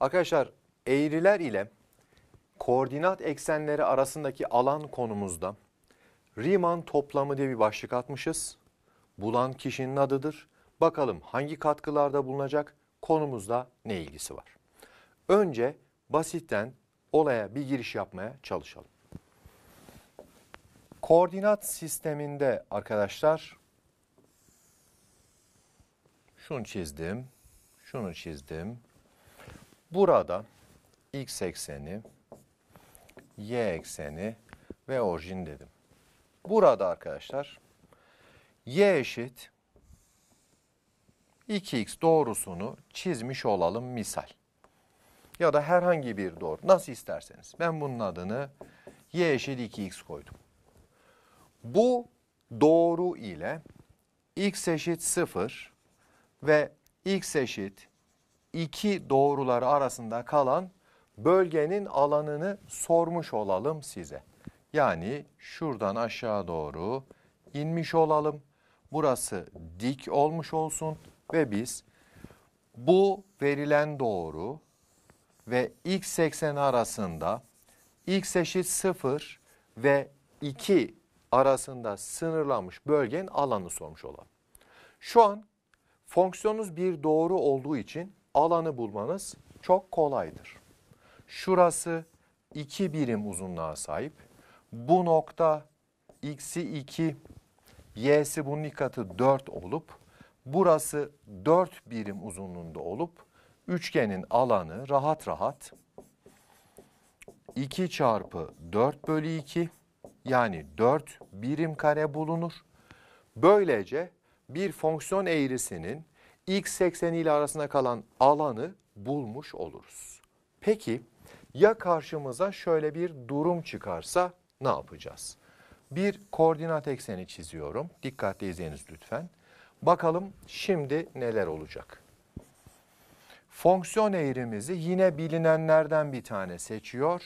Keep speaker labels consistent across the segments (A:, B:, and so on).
A: Arkadaşlar eğriler ile koordinat eksenleri arasındaki alan konumuzda Riemann toplamı diye bir başlık atmışız. Bulan kişinin adıdır. Bakalım hangi katkılarda bulunacak, konumuzda ne ilgisi var? Önce basitten olaya bir giriş yapmaya çalışalım. Koordinat sisteminde arkadaşlar şunu çizdim, şunu çizdim, Burada x ekseni, y ekseni ve orijin dedim. Burada arkadaşlar y eşit 2x doğrusunu çizmiş olalım misal. Ya da herhangi bir doğru nasıl isterseniz. Ben bunun adını y eşit 2x koydum. Bu doğru ile x eşit 0 ve x eşit iki doğrular arasında kalan bölgenin alanını sormuş olalım size. Yani şuradan aşağı doğru inmiş olalım. Burası dik olmuş olsun ve biz bu verilen doğru ve x ekseni arasında x eşit 0 ve 2 arasında sınırlanmış bölgenin alanı sormuş olalım. Şu an fonksiyonunuz bir doğru olduğu için alanı bulmanız çok kolaydır. Şurası 2 birim uzunluğa sahip. Bu nokta x'i 2, y'si bunun katı 4 olup burası 4 birim uzunluğunda olup üçgenin alanı rahat rahat 2 çarpı 4 bölü 2 yani 4 birim kare bulunur. Böylece bir fonksiyon eğrisinin x 80 ile arasında kalan alanı bulmuş oluruz. Peki ya karşımıza şöyle bir durum çıkarsa ne yapacağız? Bir koordinat ekseni çiziyorum. Dikkatli izleyiniz lütfen. Bakalım şimdi neler olacak? Fonksiyon eğrimizi yine bilinenlerden bir tane seçiyor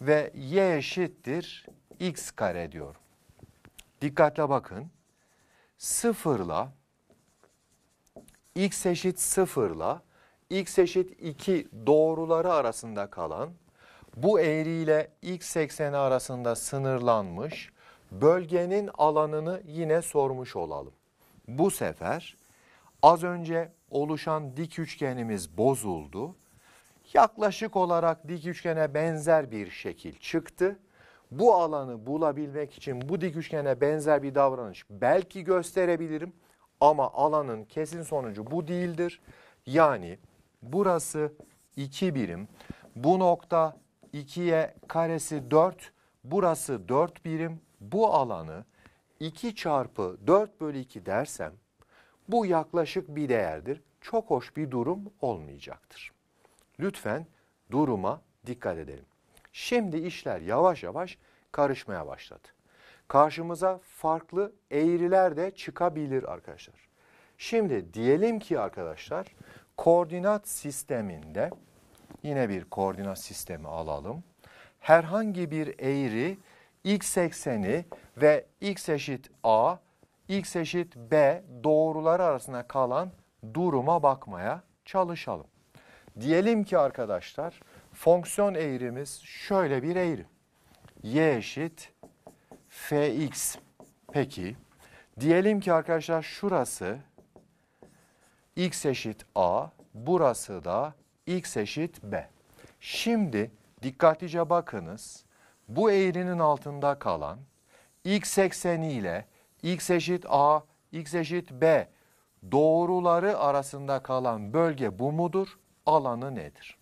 A: ve y eşittir x kare diyorum. Dikkatle bakın. Sıfırla x eşit 0 ile x eşit 2 doğruları arasında kalan bu eğriyle x ekseni arasında sınırlanmış bölgenin alanını yine sormuş olalım. Bu sefer az önce oluşan dik üçgenimiz bozuldu. Yaklaşık olarak dik üçgene benzer bir şekil çıktı. Bu alanı bulabilmek için bu dik üçgene benzer bir davranış belki gösterebilirim. Ama alanın kesin sonucu bu değildir. Yani burası 2 birim. Bu nokta 2'ye karesi 4. Burası 4 birim. Bu alanı 2 çarpı 4 bölü 2 dersem bu yaklaşık bir değerdir. Çok hoş bir durum olmayacaktır. Lütfen duruma dikkat edelim. Şimdi işler yavaş yavaş karışmaya başladı karşımıza farklı eğriler de çıkabilir arkadaşlar. Şimdi diyelim ki arkadaşlar koordinat sisteminde yine bir koordinat sistemi alalım. Herhangi bir eğri x ekseni ve x eşit a, x eşit b doğruları arasında kalan duruma bakmaya çalışalım. Diyelim ki arkadaşlar fonksiyon eğrimiz şöyle bir eğri. y eşit Fx. Peki diyelim ki arkadaşlar şurası x eşit a, burası da x eşit b. Şimdi dikkatlice bakınız. Bu eğrinin altında kalan x ekseni ile x eşit a, x eşit b doğruları arasında kalan bölge bu mudur? Alanı nedir?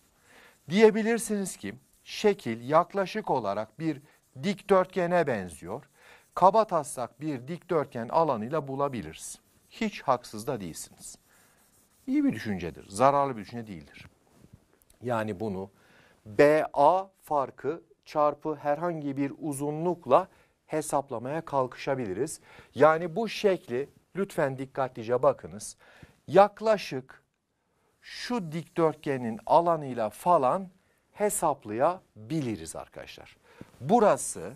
A: Diyebilirsiniz ki şekil yaklaşık olarak bir dikdörtgene benziyor. Kaba taslak bir dikdörtgen alanıyla bulabiliriz. Hiç haksız da değilsiniz. İyi bir düşüncedir. Zararlı bir düşünce değildir. Yani bunu BA farkı çarpı herhangi bir uzunlukla hesaplamaya kalkışabiliriz. Yani bu şekli lütfen dikkatlice bakınız. Yaklaşık şu dikdörtgenin alanıyla falan hesaplayabiliriz arkadaşlar. Burası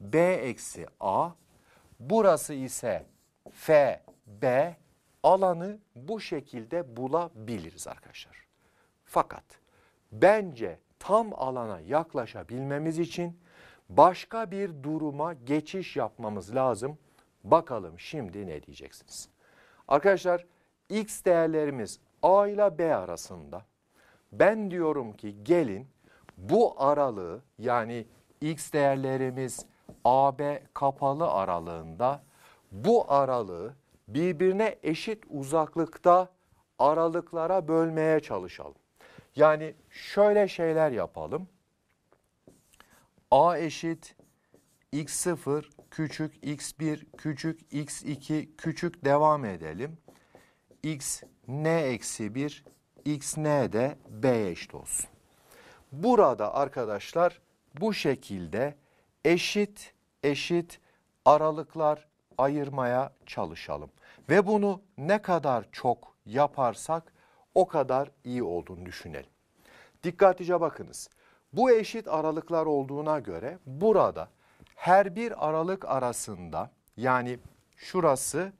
A: B eksi A. Burası ise F, B alanı bu şekilde bulabiliriz arkadaşlar. Fakat bence tam alana yaklaşabilmemiz için başka bir duruma geçiş yapmamız lazım. Bakalım şimdi ne diyeceksiniz? Arkadaşlar x değerlerimiz a ile b arasında. Ben diyorum ki gelin bu aralığı yani x değerlerimiz AB kapalı aralığında bu aralığı birbirine eşit uzaklıkta aralıklara bölmeye çalışalım. Yani şöyle şeyler yapalım. A eşit x0 küçük x1 küçük x2 küçük devam edelim. x n eksi 1 x n de b eşit olsun. Burada arkadaşlar bu şekilde eşit eşit aralıklar ayırmaya çalışalım. Ve bunu ne kadar çok yaparsak o kadar iyi olduğunu düşünelim. Dikkatlice bakınız. Bu eşit aralıklar olduğuna göre burada her bir aralık arasında yani şurası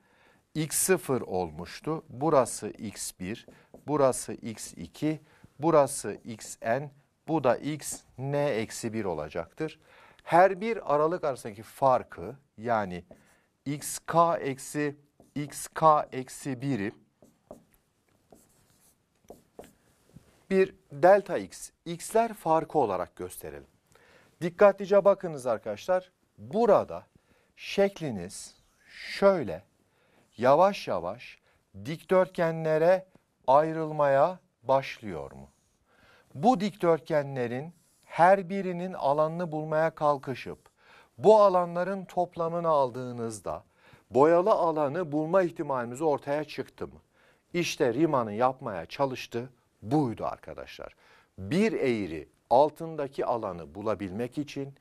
A: x0 olmuştu. Burası x1, burası x2, burası xn, bu da x n eksi 1 olacaktır. Her bir aralık arasındaki farkı yani xk eksi xk eksi 1'i bir delta x, x'ler farkı olarak gösterelim. Dikkatlice bakınız arkadaşlar. Burada şekliniz şöyle yavaş yavaş dikdörtgenlere ayrılmaya başlıyor mu? bu dikdörtgenlerin her birinin alanını bulmaya kalkışıp bu alanların toplamını aldığınızda boyalı alanı bulma ihtimalimiz ortaya çıktı mı? İşte Riemann'ın yapmaya çalıştığı buydu arkadaşlar. Bir eğri altındaki alanı bulabilmek için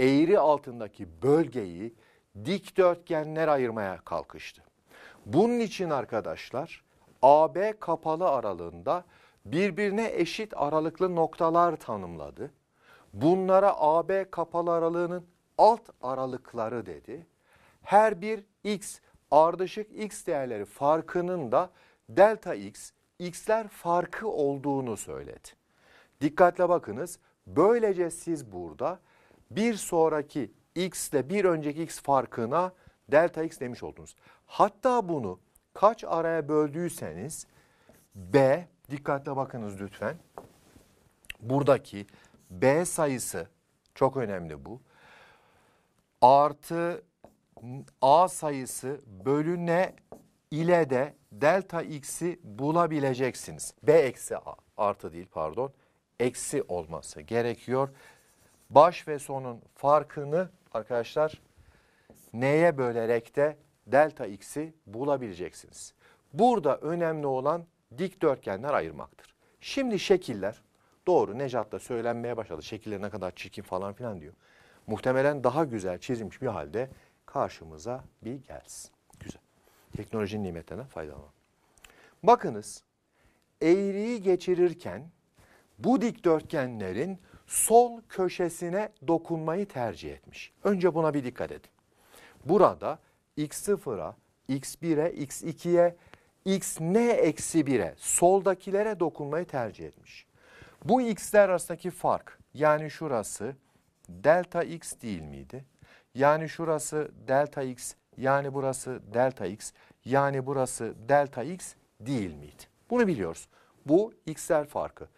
A: eğri altındaki bölgeyi dikdörtgenler ayırmaya kalkıştı. Bunun için arkadaşlar AB kapalı aralığında birbirine eşit aralıklı noktalar tanımladı. Bunlara AB kapalı aralığının alt aralıkları dedi. Her bir x ardışık x değerleri farkının da delta x, x'ler farkı olduğunu söyledi. Dikkatle bakınız. Böylece siz burada bir sonraki x ile bir önceki x farkına delta x demiş oldunuz. Hatta bunu kaç araya böldüyseniz b Dikkatle bakınız lütfen. Buradaki B sayısı çok önemli bu. Artı A sayısı bölü ne ile de delta x'i bulabileceksiniz. B eksi A artı değil pardon eksi olması gerekiyor. Baş ve sonun farkını arkadaşlar neye bölerek de delta x'i bulabileceksiniz. Burada önemli olan dikdörtgenler ayırmaktır. Şimdi şekiller doğru Nejat da söylenmeye başladı. Şekiller ne kadar çirkin falan filan diyor. Muhtemelen daha güzel çizilmiş bir halde karşımıza bir gelsin. Güzel. Teknolojinin nimetlerinden faydalanalım. Bakınız eğriyi geçirirken bu dikdörtgenlerin sol köşesine dokunmayı tercih etmiş. Önce buna bir dikkat edin. Burada x0'a, x1'e, x2'ye, x n eksi 1'e soldakilere dokunmayı tercih etmiş. Bu x'ler arasındaki fark yani şurası delta x değil miydi? Yani şurası delta x, yani burası delta x, yani burası delta x değil miydi? Bunu biliyoruz. Bu x'ler farkı.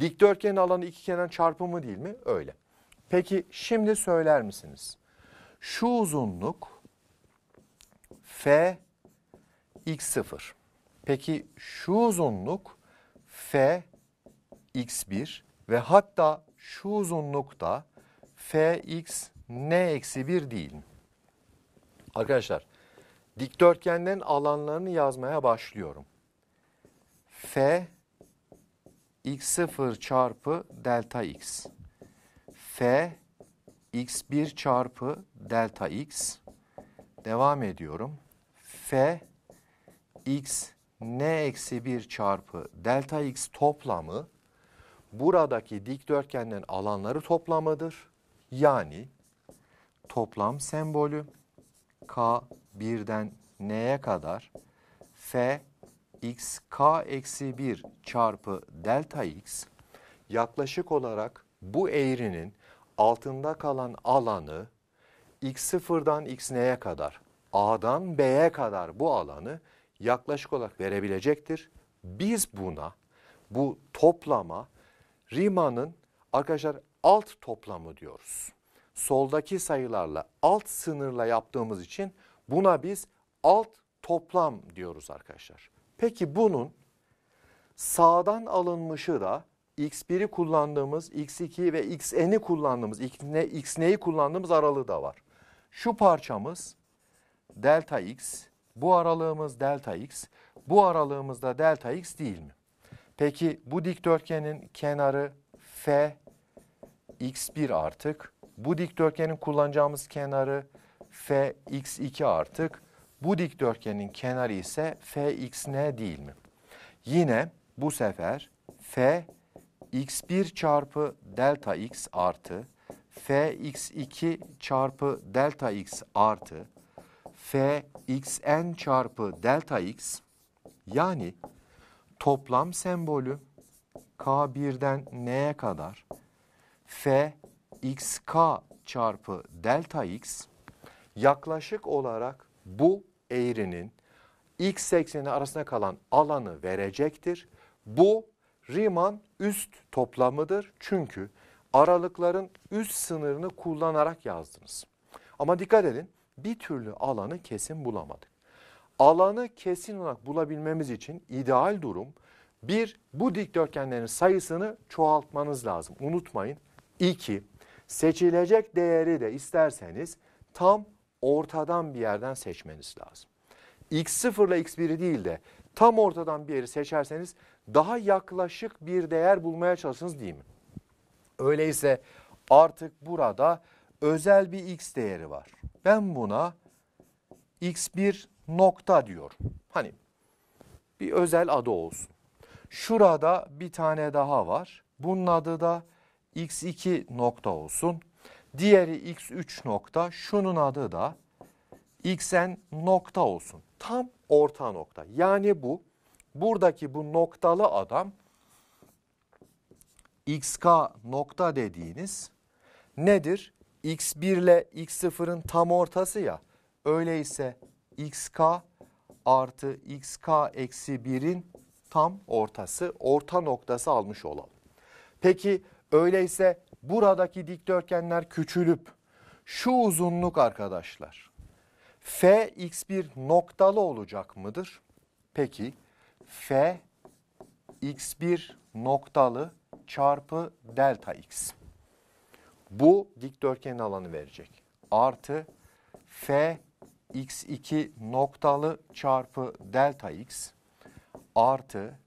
A: Dikdörtgenin alanı iki kenar çarpımı değil mi? Öyle. Peki şimdi söyler misiniz? Şu uzunluk f x0. Peki şu uzunluk F x1 ve hatta şu uzunluk da F x n eksi 1 değil mi? Arkadaşlar dikdörtgenden alanlarını yazmaya başlıyorum. F x0 çarpı delta x. F x1 çarpı delta x. Devam ediyorum. F x n eksi 1 çarpı delta x toplamı buradaki dikdörtgenlerin alanları toplamıdır. Yani toplam sembolü k 1'den n'ye kadar f x k eksi 1 çarpı delta x yaklaşık olarak bu eğrinin altında kalan alanı x sıfırdan x neye kadar a'dan b'ye kadar bu alanı yaklaşık olarak verebilecektir. Biz buna bu toplama Riemann'ın arkadaşlar alt toplamı diyoruz. Soldaki sayılarla alt sınırla yaptığımız için buna biz alt toplam diyoruz arkadaşlar. Peki bunun sağdan alınmışı da x1'i kullandığımız, x2 ve xn'i kullandığımız, xne'yi kullandığımız aralığı da var. Şu parçamız delta x bu aralığımız delta x. Bu aralığımızda delta x değil mi? Peki bu dikdörtgenin kenarı f x1 artık. Bu dikdörtgenin kullanacağımız kenarı f x2 artık. Bu dikdörtgenin kenarı ise f x n değil mi? Yine bu sefer f x1 çarpı delta x artı f x2 çarpı delta x artı f(xn) çarpı delta x yani toplam sembolü k1'den n'ye kadar f(xk) çarpı delta x yaklaşık olarak bu eğrinin x ekseni arasında kalan alanı verecektir. Bu Riemann üst toplamıdır. Çünkü aralıkların üst sınırını kullanarak yazdınız. Ama dikkat edin bir türlü alanı kesin bulamadık. Alanı kesin olarak bulabilmemiz için ideal durum bir bu dikdörtgenlerin sayısını çoğaltmanız lazım. Unutmayın. İki seçilecek değeri de isterseniz tam ortadan bir yerden seçmeniz lazım. X0 ile X1'i değil de tam ortadan bir yeri seçerseniz daha yaklaşık bir değer bulmaya çalışırsınız değil mi? Öyleyse artık burada özel bir X değeri var ben buna x1 nokta diyor. Hani bir özel adı olsun. Şurada bir tane daha var. Bunun adı da x2 nokta olsun. Diğeri x3 nokta. Şunun adı da xn nokta olsun. Tam orta nokta. Yani bu buradaki bu noktalı adam xk nokta dediğiniz nedir? x1 ile x0'ın tam ortası ya. Öyleyse xk artı xk eksi 1'in tam ortası orta noktası almış olalım. Peki öyleyse buradaki dikdörtgenler küçülüp şu uzunluk arkadaşlar f x1 noktalı olacak mıdır? Peki f x1 noktalı çarpı delta x. Bu dikdörtgen alanı verecek. Artı F x2 noktalı çarpı delta x artı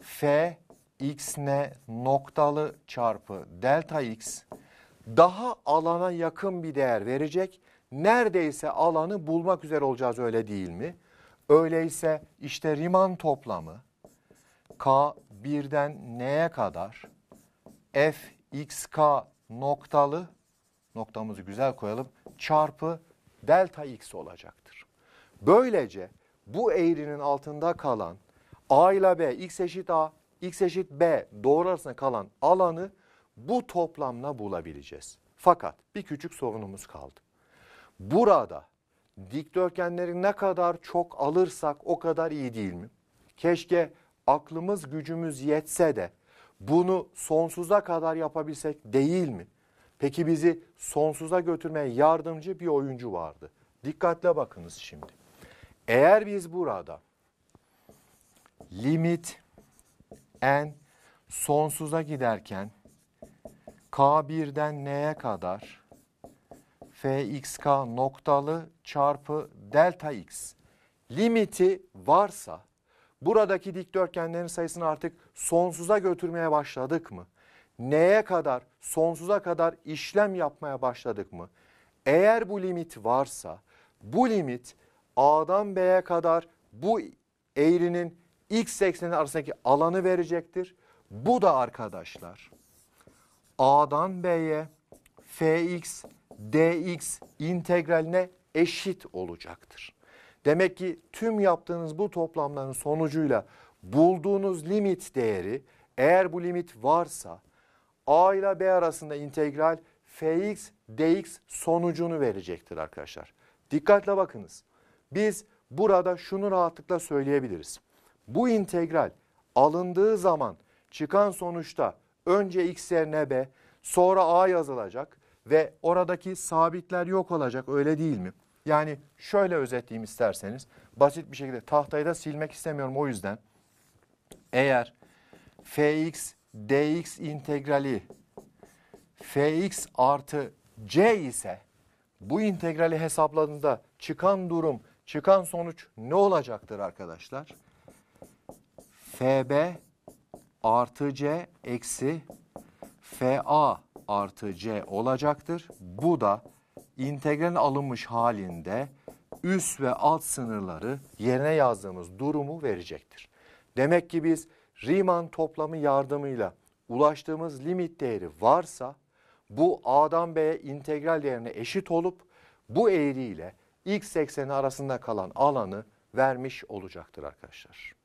A: F x n noktalı çarpı delta x daha alana yakın bir değer verecek. Neredeyse alanı bulmak üzere olacağız öyle değil mi? Öyleyse işte Riemann toplamı K birden neye kadar f x k noktalı noktamızı güzel koyalım çarpı delta x olacaktır. Böylece bu eğrinin altında kalan a ile b x eşit a x eşit b doğru arasında kalan alanı bu toplamla bulabileceğiz. Fakat bir küçük sorunumuz kaldı. Burada dikdörtgenleri ne kadar çok alırsak o kadar iyi değil mi? Keşke aklımız gücümüz yetse de bunu sonsuza kadar yapabilsek değil mi? Peki bizi sonsuza götürmeye yardımcı bir oyuncu vardı. Dikkatle bakınız şimdi. Eğer biz burada limit n sonsuza giderken k1'den n'ye kadar fxk noktalı çarpı delta x limiti varsa buradaki dikdörtgenlerin sayısını artık sonsuza götürmeye başladık mı? Neye kadar, sonsuza kadar işlem yapmaya başladık mı? Eğer bu limit varsa bu limit A'dan B'ye kadar bu eğrinin x ekseni arasındaki alanı verecektir. Bu da arkadaşlar A'dan B'ye fx dx integraline eşit olacaktır. Demek ki tüm yaptığınız bu toplamların sonucuyla bulduğunuz limit değeri eğer bu limit varsa a ile b arasında integral fx dx sonucunu verecektir arkadaşlar. Dikkatle bakınız. Biz burada şunu rahatlıkla söyleyebiliriz. Bu integral alındığı zaman çıkan sonuçta önce x yerine b sonra a yazılacak ve oradaki sabitler yok olacak öyle değil mi? Yani şöyle özetleyeyim isterseniz. Basit bir şekilde tahtayı da silmek istemiyorum o yüzden. Eğer fx dx integrali fx artı c ise bu integrali hesapladığında çıkan durum, çıkan sonuç ne olacaktır arkadaşlar? fb artı c eksi fa artı c olacaktır. Bu da integral alınmış halinde üst ve alt sınırları yerine yazdığımız durumu verecektir. Demek ki biz Riemann toplamı yardımıyla ulaştığımız limit değeri varsa bu A'dan B'ye integral değerine eşit olup bu eğriyle x ekseni arasında kalan alanı vermiş olacaktır arkadaşlar.